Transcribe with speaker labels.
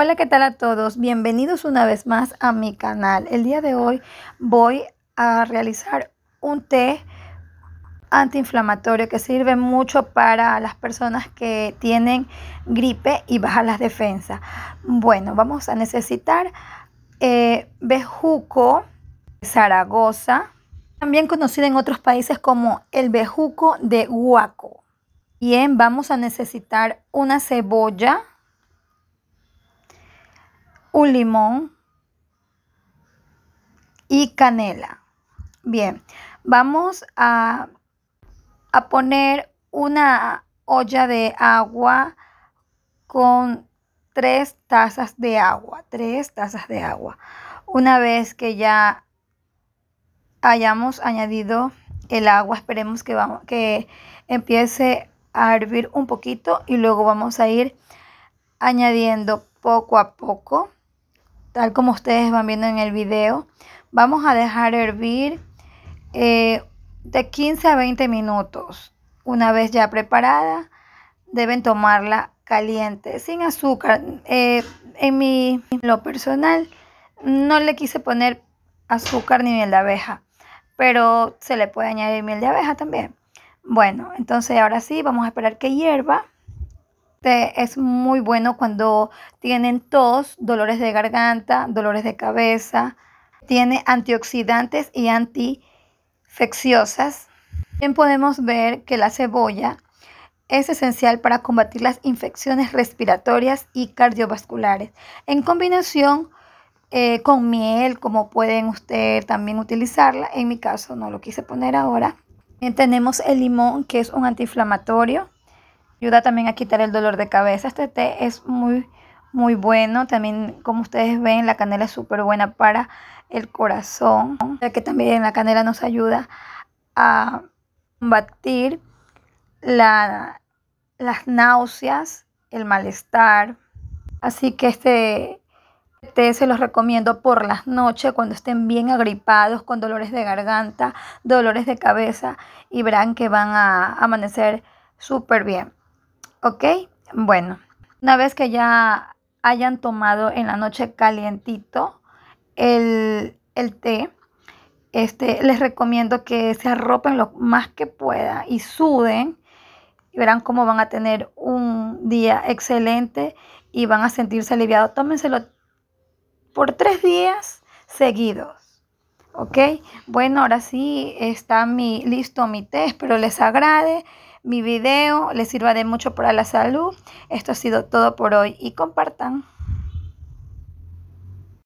Speaker 1: Hola, ¿qué tal a todos? Bienvenidos una vez más a mi canal. El día de hoy voy a realizar un té antiinflamatorio que sirve mucho para las personas que tienen gripe y baja las defensas. Bueno, vamos a necesitar eh, bejuco, zaragoza, también conocida en otros países como el bejuco de huaco. Bien, vamos a necesitar una cebolla, un limón y canela. Bien, vamos a, a poner una olla de agua con tres tazas de agua, tres tazas de agua. Una vez que ya hayamos añadido el agua, esperemos que, vamos, que empiece a hervir un poquito y luego vamos a ir añadiendo poco a poco tal como ustedes van viendo en el video. Vamos a dejar hervir eh, de 15 a 20 minutos. Una vez ya preparada, deben tomarla caliente, sin azúcar. Eh, en mi lo personal, no le quise poner azúcar ni miel de abeja, pero se le puede añadir miel de abeja también. Bueno, entonces ahora sí, vamos a esperar que hierva. Este es muy bueno cuando tienen tos, dolores de garganta, dolores de cabeza. Tiene antioxidantes y antifecciosas También podemos ver que la cebolla es esencial para combatir las infecciones respiratorias y cardiovasculares. En combinación eh, con miel, como pueden ustedes también utilizarla. En mi caso no lo quise poner ahora. tenemos el limón, que es un antiinflamatorio. Ayuda también a quitar el dolor de cabeza. Este té es muy, muy bueno. También, como ustedes ven, la canela es súper buena para el corazón. Ya que también la canela nos ayuda a combatir las náuseas, el malestar. Así que este té se los recomiendo por las noches cuando estén bien agripados, con dolores de garganta, dolores de cabeza y verán que van a amanecer súper bien. ¿Ok? Bueno, una vez que ya hayan tomado en la noche calientito el, el té, este, les recomiendo que se arropen lo más que pueda y suden. Y verán cómo van a tener un día excelente y van a sentirse aliviados. Tómenselo por tres días seguidos. ¿Ok? Bueno, ahora sí está mi, listo mi té. Espero les agrade mi video les sirva de mucho para la salud. Esto ha sido todo por hoy y compartan.